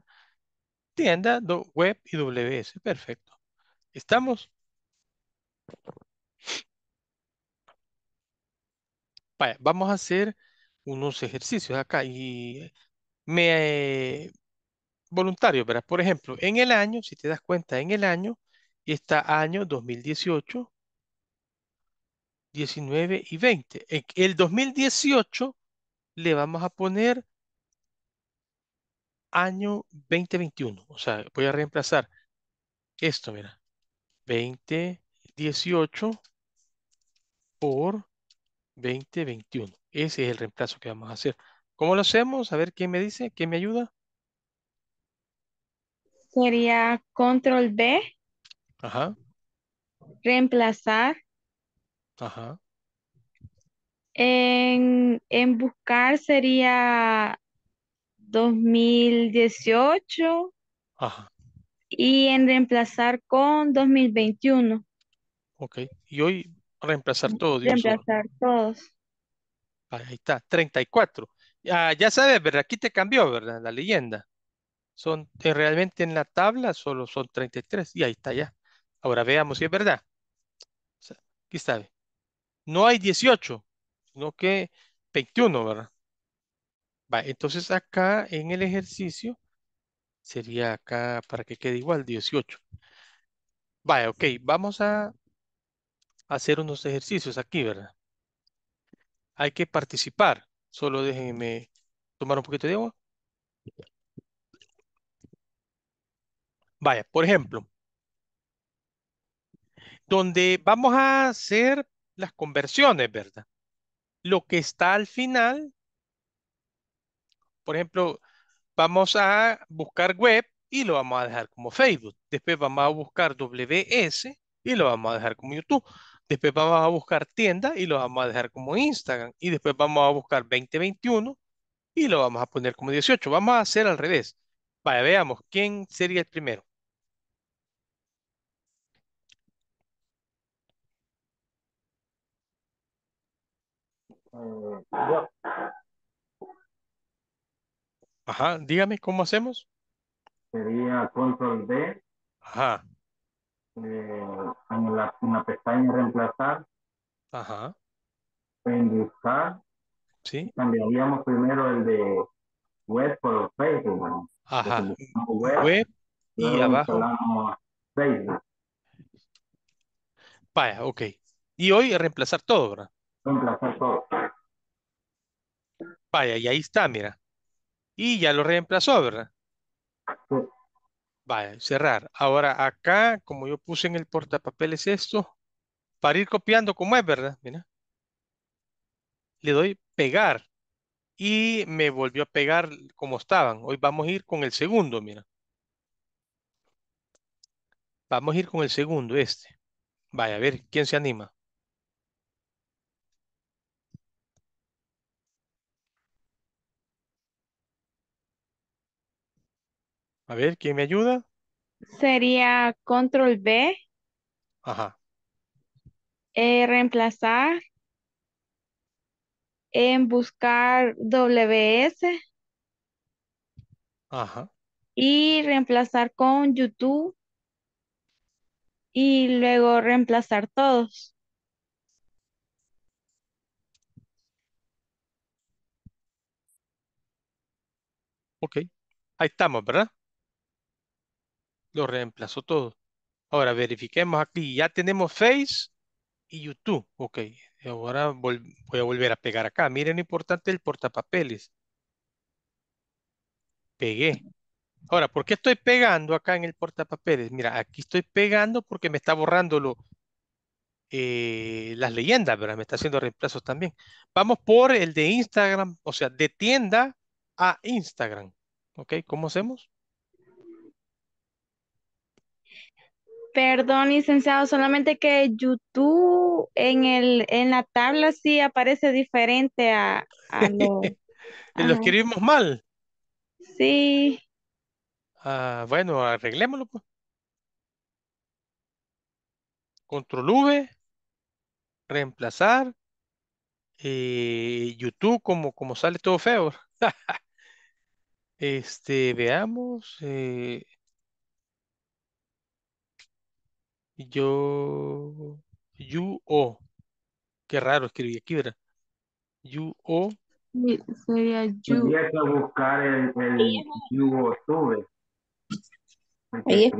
Tienda, web y WS. Perfecto. ¿Estamos? Vaya, vamos a hacer unos ejercicios acá y me voluntario, ¿verdad? Por ejemplo, en el año, si te das cuenta, en el año está año 2018, 19 y 20. En el 2018 le vamos a poner año 2021. O sea, voy a reemplazar esto, mira, 2018 por 2021. Ese es el reemplazo que vamos a hacer. ¿Cómo lo hacemos? A ver, ¿quién me dice? ¿Quién me ayuda? Sería control B. Ajá. Reemplazar. Ajá. En, en buscar sería 2018. Ajá. Y en reemplazar con 2021. Ok. Y hoy reemplazar mm, todos. Reemplazar todos. Ahí está, 34. ya sabes, ¿verdad? Aquí te cambió, ¿verdad? La leyenda. Son eh, realmente en la tabla solo son 33 y ahí está ya. Ahora veamos si es verdad. aquí está. No hay 18, sino que 21, ¿verdad? Va, entonces acá en el ejercicio sería acá para que quede igual 18. Vaya, ok, vamos a hacer unos ejercicios aquí, ¿verdad? hay que participar. Solo déjenme tomar un poquito de agua. Vaya, por ejemplo, donde vamos a hacer las conversiones, ¿verdad? Lo que está al final, por ejemplo, vamos a buscar web y lo vamos a dejar como Facebook. Después vamos a buscar WS y lo vamos a dejar como YouTube. Después vamos a buscar tienda y lo vamos a dejar como Instagram. Y después vamos a buscar 2021 y lo vamos a poner como 18. Vamos a hacer al revés. vaya veamos quién sería el primero. Ajá, dígame cómo hacemos. Sería control D. Ajá en, la, pestaña reemplazar. Ajá. En buscar. Sí. Cambiaríamos primero el de web por Facebook. Ajá. Web, y abajo. Facebook. Vaya, ok. Y hoy reemplazar todo, ¿verdad? Reemplazar todo. Vaya, y ahí está, mira. Y ya lo reemplazó, ¿verdad? Vaya, cerrar. Ahora acá, como yo puse en el portapapeles esto, para ir copiando como es, ¿verdad? Mira. Le doy pegar y me volvió a pegar como estaban. Hoy vamos a ir con el segundo, mira. Vamos a ir con el segundo, este. Vaya, a ver, ¿quién se anima? A ver, ¿quién me ayuda? Sería control B, Ajá. Eh, reemplazar, en buscar WS Ajá. y reemplazar con YouTube y luego reemplazar todos. Ok. Ahí estamos, ¿verdad? Lo reemplazó todo. Ahora verifiquemos aquí. Ya tenemos Face y YouTube. Ok. Ahora voy a volver a pegar acá. Miren lo importante el portapapeles. Pegué. Ahora, ¿por qué estoy pegando acá en el portapapeles? Mira, aquí estoy pegando porque me está borrando lo, eh, las leyendas, ¿verdad? Me está haciendo reemplazos también. Vamos por el de Instagram, o sea, de tienda a Instagram. ¿Ok? ¿Cómo hacemos? Perdón, licenciado, solamente que YouTube en, el, en la tabla sí aparece diferente a, lo... ¿Lo escribimos mal? Sí. Ah, bueno, arreglémoslo. Pues. Control V, reemplazar, eh, YouTube como, como sale todo feo. este, veamos. Eh, Yo, Yu-O. Qué raro escribí aquí, ¿verdad? Yu-O. sería Yu. Tendría que buscar el, o Ahí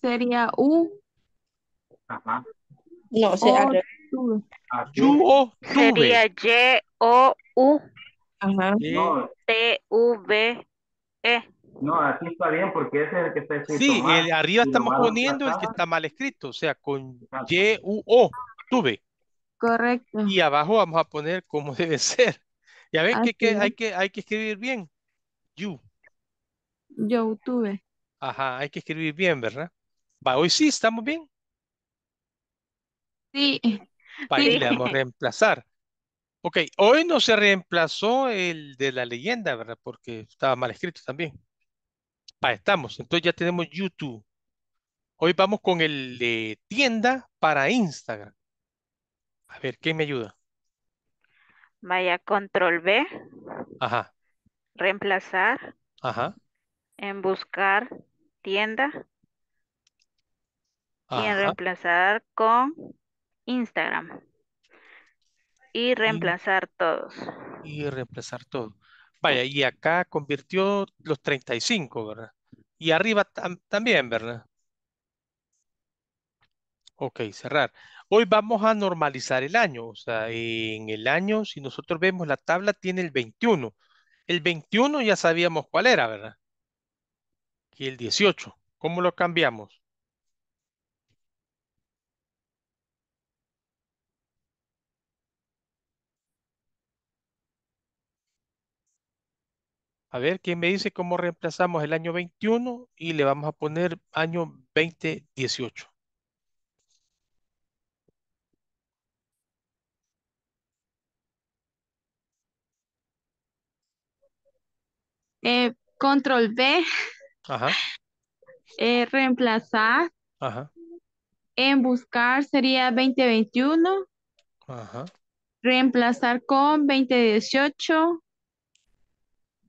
Sería U. Ajá. No, o sea, Sería Y-O-U. Ajá. T-U-V-E. No, aquí está bien porque ese es el que está escrito. Sí, arriba estamos poniendo el que está mal escrito, o sea, con Y, U, O, tuve. Correcto. Y abajo vamos a poner como debe ser. Ya ven que, que, hay que hay que escribir bien. You. Yo tuve. Ajá, hay que escribir bien, ¿verdad? hoy sí, ¿estamos bien? Sí. Para le vamos a reemplazar. Ok, hoy no se reemplazó el de la leyenda, ¿verdad? Porque estaba mal escrito también. Ah, estamos. Entonces ya tenemos YouTube. Hoy vamos con el de tienda para Instagram. A ver, ¿qué me ayuda? Vaya, control B. Ajá. Reemplazar. Ajá. En buscar tienda. Y en reemplazar con Instagram. Y reemplazar todos. Y reemplazar todo. Vaya, y acá convirtió los 35, ¿verdad? Y arriba también, ¿verdad? Ok, cerrar. Hoy vamos a normalizar el año. O sea, en el año, si nosotros vemos la tabla, tiene el 21. El 21 ya sabíamos cuál era, ¿verdad? Y el 18. ¿Cómo lo cambiamos? A ver, ¿quién me dice cómo reemplazamos el año 21 y le vamos a poner año 2018? Eh, control B. Ajá. Eh, reemplazar. Ajá. En buscar sería 2021. Ajá. Reemplazar con 2018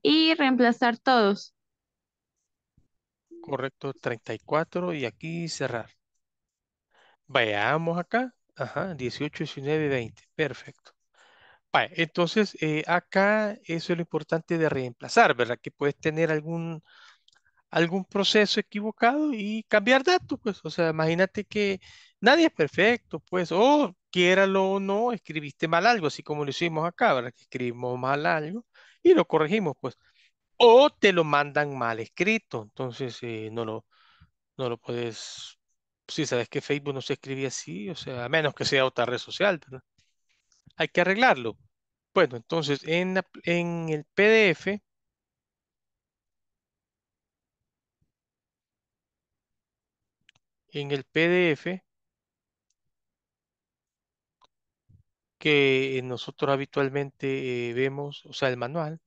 y reemplazar todos. Correcto, 34 y aquí cerrar. veamos acá. Ajá, 18, 19, 20. Perfecto. entonces eh, acá eso es lo importante de reemplazar, ¿verdad? Que puedes tener algún, algún proceso equivocado y cambiar datos, pues. O sea, imagínate que nadie es perfecto, pues. O oh, quiéralo o no, escribiste mal algo, así como lo hicimos acá, ¿verdad? Que escribimos mal algo y lo corregimos, pues. O te lo mandan mal escrito, entonces eh, no, lo, no lo puedes... Si sabes que Facebook no se escribe así, o sea, a menos que sea otra red social, Hay que arreglarlo. Bueno, entonces en, en el PDF... En el PDF que eh, nosotros habitualmente eh, vemos, o sea, el manual,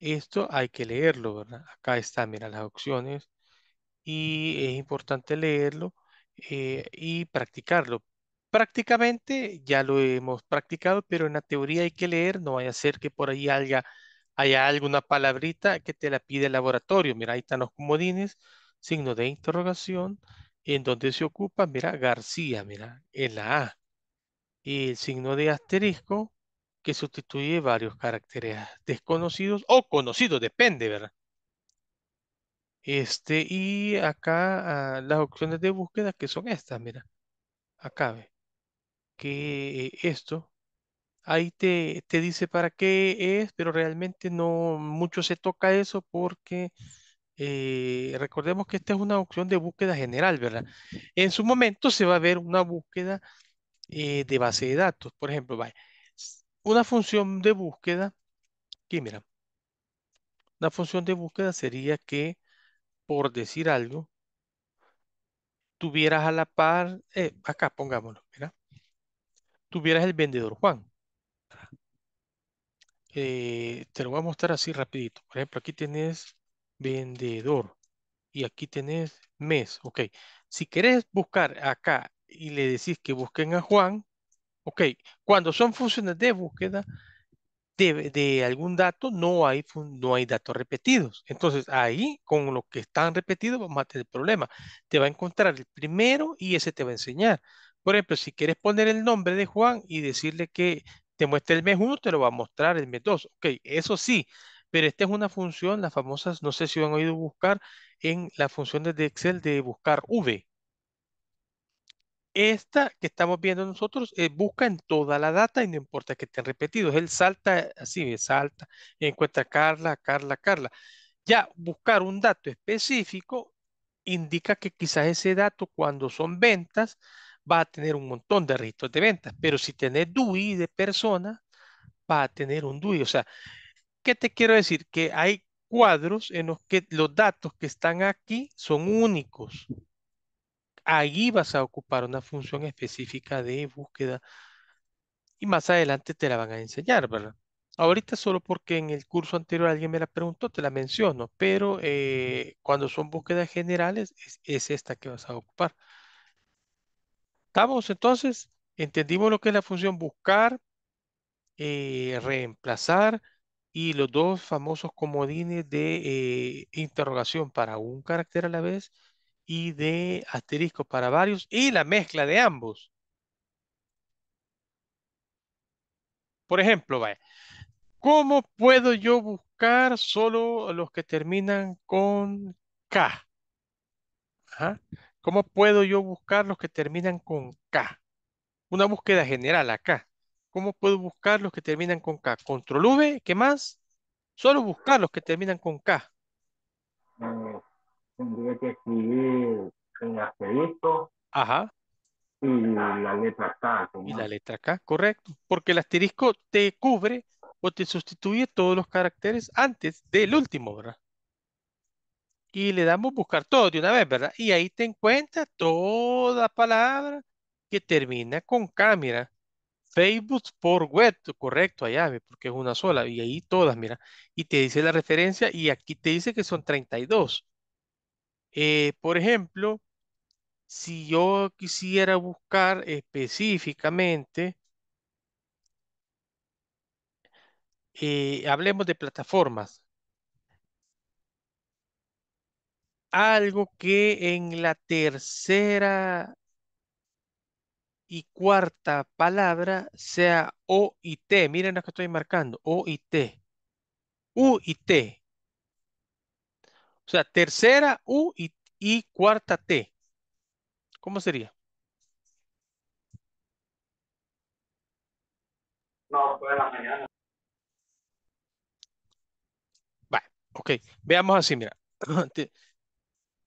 esto hay que leerlo, ¿verdad? Acá está, mira, las opciones y es importante leerlo eh, y practicarlo. Prácticamente ya lo hemos practicado, pero en la teoría hay que leer, no vaya a ser que por ahí haya, haya alguna palabrita que te la pide el laboratorio. Mira, ahí están los comodines, signo de interrogación, en donde se ocupa, mira, García, mira, en la A y el signo de asterisco que sustituye varios caracteres desconocidos o conocidos, depende, ¿verdad? Este, y acá ah, las opciones de búsqueda que son estas, mira, acá ve, que esto, ahí te, te dice para qué es, pero realmente no mucho se toca eso porque eh, recordemos que esta es una opción de búsqueda general, ¿verdad? En su momento se va a ver una búsqueda eh, de base de datos. Por ejemplo, una función de búsqueda, aquí mira, una función de búsqueda sería que, por decir algo, tuvieras a la par, eh, acá pongámoslo, mira, tuvieras el vendedor Juan. Eh, te lo voy a mostrar así rapidito. Por ejemplo, aquí tenés vendedor y aquí tenés mes. Ok, si querés buscar acá y le decís que busquen a Juan, ok, cuando son funciones de búsqueda de, de algún dato, no hay, no hay datos repetidos. Entonces ahí, con lo que están repetidos, vamos a tener problema. Te va a encontrar el primero y ese te va a enseñar. Por ejemplo, si quieres poner el nombre de Juan y decirle que te muestre el mes 1, te lo va a mostrar el mes 2. Ok, eso sí, pero esta es una función, las famosas, no sé si han oído buscar en las funciones de Excel de buscar V. Esta que estamos viendo nosotros eh, busca en toda la data y no importa que estén repetidos. Él salta así, salta, encuentra Carla, Carla, Carla. Ya buscar un dato específico indica que quizás ese dato cuando son ventas va a tener un montón de registros de ventas, pero si tiene DUI de persona, va a tener un DUI. O sea, ¿qué te quiero decir? Que hay cuadros en los que los datos que están aquí son únicos ahí vas a ocupar una función específica de búsqueda y más adelante te la van a enseñar, ¿verdad? Ahorita solo porque en el curso anterior alguien me la preguntó, te la menciono, pero eh, cuando son búsquedas generales es, esta que vas a ocupar. ¿Estamos entonces? Entendimos lo que es la función buscar, eh, reemplazar y los dos famosos comodines de eh, interrogación para un carácter a la vez y de asterisco para varios y la mezcla de ambos. Por ejemplo, ¿cómo puedo yo buscar solo los que terminan con K? ¿Cómo puedo yo buscar los que terminan con K? Una búsqueda general acá. ¿Cómo puedo buscar los que terminan con K? Control V, ¿qué más? Solo buscar los que terminan con K tendría que escribir el asterisco. Ajá. Y la letra K. Y la letra K, correcto. Porque el asterisco te cubre o te sustituye todos los caracteres antes del último, ¿verdad? Y le damos buscar todo de una vez, ¿verdad? Y ahí te encuentras toda palabra que termina con K, mira. Facebook por web, correcto, allá, porque es una sola, y ahí todas, mira. Y te dice la referencia, y aquí te dice que son 32. Eh, por ejemplo, si yo quisiera buscar específicamente, eh, hablemos de plataformas. Algo que en la tercera y cuarta palabra sea O y T. Miren lo que estoy marcando. O y T. U y T. O sea, tercera U y, cuarta T. ¿Cómo sería? No, fue la mañana. Vale, ok. Veamos así, mira. Te,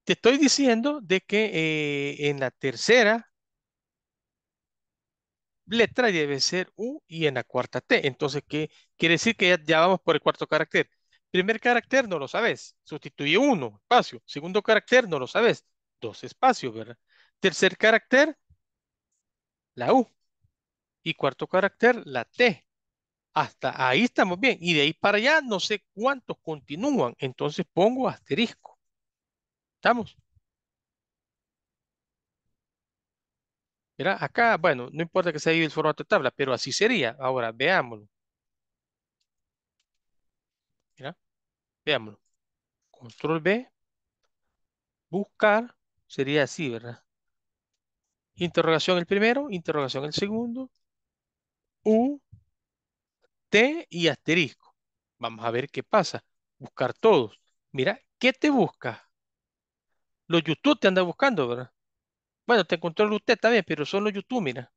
estoy diciendo de que eh, en la tercera letra debe ser U y en la cuarta T. Entonces, ¿qué quiere decir? Que ya vamos por el cuarto carácter. Primer carácter no lo sabes, sustituye uno, espacio. Segundo carácter no lo sabes, dos espacios, ¿verdad? Tercer carácter, la U. Y cuarto carácter, la T. Hasta ahí estamos bien. Y de ahí para allá no sé cuántos continúan. Entonces pongo asterisco. ¿Estamos? Mira, acá, bueno, no importa que sea ahí el formato de tabla, pero así sería. Ahora, veámoslo. Veámoslo. Control B. Buscar. Sería así, ¿verdad? Interrogación el primero, interrogación el segundo. U, T y asterisco. Vamos a ver qué pasa. Buscar todos. Mira, ¿qué te busca? Los YouTube te andan buscando, ¿verdad? Bueno, te encontró usted también, pero son los YouTube, mira.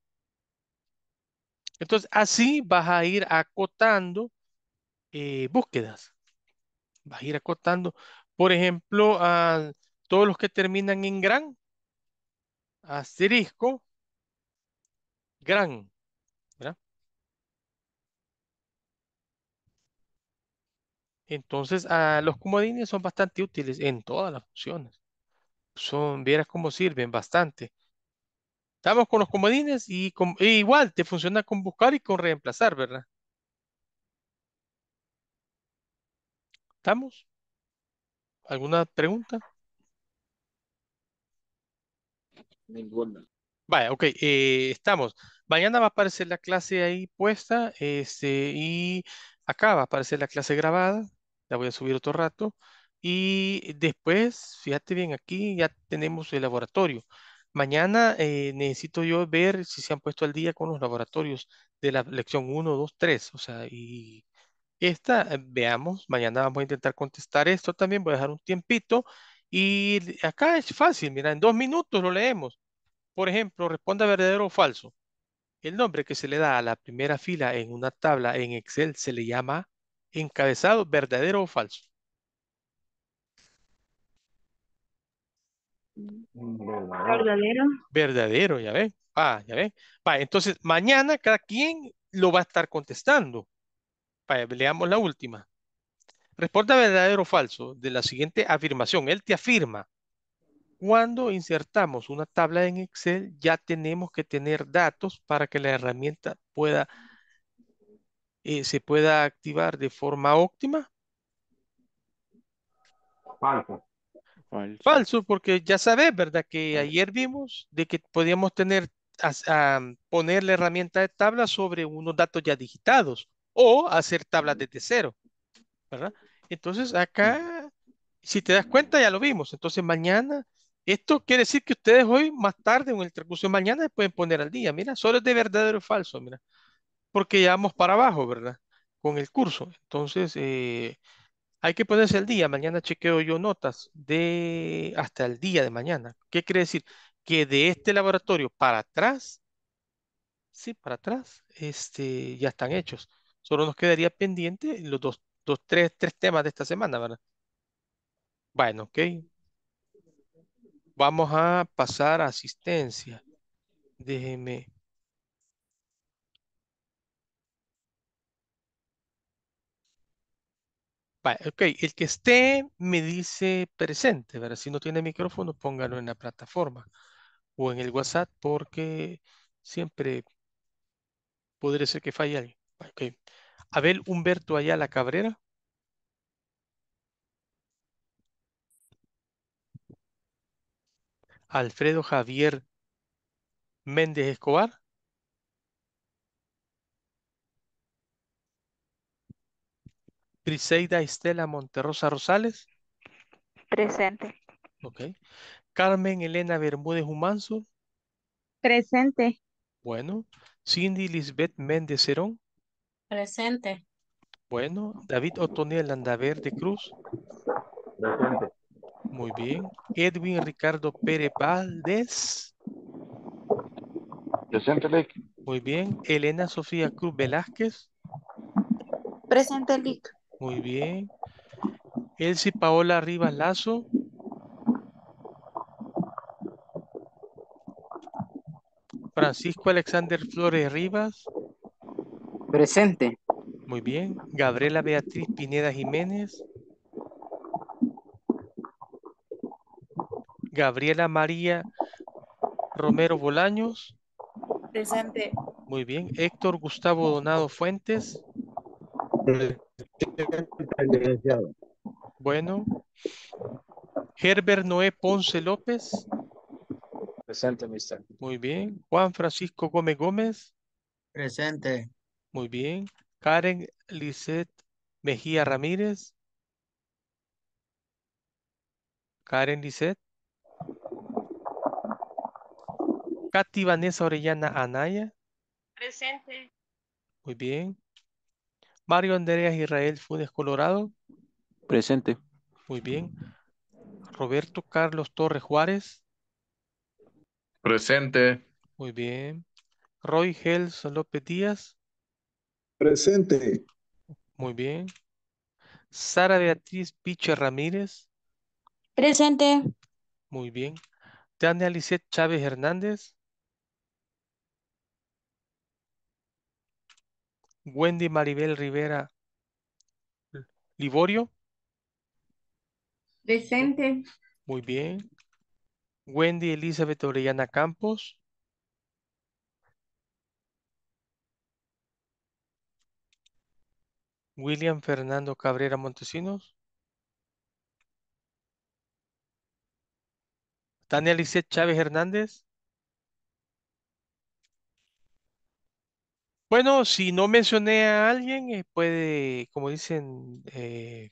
Entonces, así vas a ir acotando eh, búsquedas vas a ir acotando. Por ejemplo, a todos los que terminan en gran, asterisco, gran, ¿verdad? Entonces, a los comodines son bastante útiles en todas las funciones. Son, vieras cómo sirven bastante. Estamos con los comodines y, e igual te funciona con buscar y con reemplazar, ¿verdad? ¿Estamos? ¿Alguna pregunta? Ninguna. Vaya, ok, eh, estamos. Mañana va a aparecer la clase ahí puesta este, y acá va a aparecer la clase grabada. La voy a subir otro rato. Y después, fíjate bien, aquí ya tenemos el laboratorio. Mañana eh, necesito yo ver si se han puesto al día con los laboratorios de la lección 1, 2, 3. O sea, y esta, eh, veamos, mañana vamos a intentar contestar esto también, voy a dejar un tiempito y acá es fácil, mira, en dos minutos lo leemos. Por ejemplo, responda verdadero o falso. El nombre que se le da a la primera fila en una tabla en Excel se le llama encabezado verdadero o falso. Verdadero. Verdadero, ya ve. Ah, ya ve. entonces mañana cada quien lo va a estar contestando. Veamos la última. Respuesta verdadero o falso de la siguiente afirmación. Él te afirma, cuando insertamos una tabla en Excel, ya tenemos que tener datos para que la herramienta pueda, eh, se pueda activar de forma óptima. Falso. Falso, porque ya sabes, ¿verdad? Que ayer vimos de que podíamos tener, poner la herramienta de tabla sobre unos datos ya digitados o hacer tablas desde cero, ¿verdad? Entonces acá, si te das cuenta, ya lo vimos. Entonces mañana, esto quiere decir que ustedes hoy, más tarde, o en el transcurso de mañana, pueden poner al día. Mira, solo es de verdadero o falso, mira. Porque ya vamos para abajo, ¿verdad? Con el curso. Entonces, eh, hay que ponerse al día. Mañana chequeo yo notas de hasta el día de mañana. ¿Qué quiere decir? Que de este laboratorio para atrás, sí, para atrás, este, ya están hechos. Solo nos quedaría pendiente los dos, dos tres, tres temas de esta semana, ¿verdad? Bueno, ok. Vamos a pasar a asistencia. Déjeme. Vale, ok, el que esté me dice presente, ¿verdad? Si no tiene micrófono, póngalo en la plataforma o en el WhatsApp porque siempre podría ser que falle alguien. Ok. Abel Humberto Ayala Cabrera. Alfredo Javier Méndez Escobar. Briseida Estela Monterrosa Rosales. Presente. Ok. Carmen Elena Bermúdez Humanzo. Presente. Bueno. Cindy Lisbeth Méndez Cerón. Presente. Bueno, David Otoniel Landaverde Cruz. Presente. Muy bien. Edwin Ricardo Pérez Valdés. Presente, Muy bien. Elena Sofía Cruz Velázquez. Presente, Muy bien. Elsie Paola Rivas Lazo. Francisco Alexander Flores Rivas. Presente. Muy bien. Gabriela Beatriz Pineda Jiménez. Gabriela María Romero Bolaños. Presente. Muy bien. Héctor Gustavo Donado Fuentes. Bueno. Herbert Noé Ponce López. Presente, Muy bien. Juan Francisco Gómez Gómez. Presente. Muy bien. Karen Lisset Mejía Ramírez. Karen Lisset. Katy Vanessa Orellana Anaya. Presente. Muy bien. Mario Andreas Israel Funes Colorado. Presente. Muy bien. Roberto Carlos Torres Juárez. Presente. Muy bien. Roy Gels López Díaz. Presente. Muy bien. Sara Beatriz Picho Ramírez. Presente. Muy bien. Tania Alicet Chávez Hernández. Wendy Maribel Rivera Livorio Presente. Muy bien. Wendy Elizabeth Orellana Campos. William Fernando Cabrera Montesinos. Tania Lisset Chávez Hernández. Bueno, si no mencioné a alguien, eh, puede, como dicen, eh,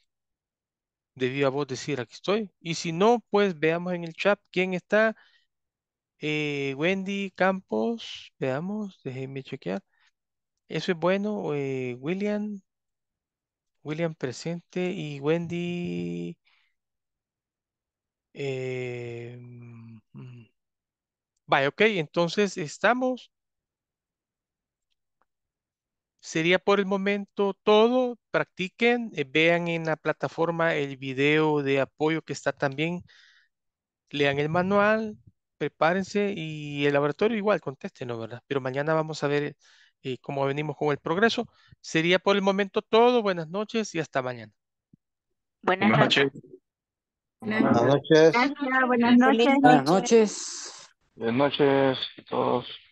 a vos voz decir aquí estoy. Y si no, pues veamos en el chat quién está. Eh, Wendy Campos, veamos, déjenme chequear. Eso es bueno. Eh, William, William presente y Wendy. Eh, mm, mm. vaya, ok, entonces estamos. Sería por el momento todo. Practiquen, eh, vean en la plataforma el video de apoyo que está también. Lean el manual, prepárense y el laboratorio igual, no ¿verdad? Pero mañana vamos a ver y como venimos con el progreso. Sería por el momento todo. Buenas noches y hasta mañana. Buenas noches. Buenas noches. Buenas noches. Buenas noches. Buenas noches a todos.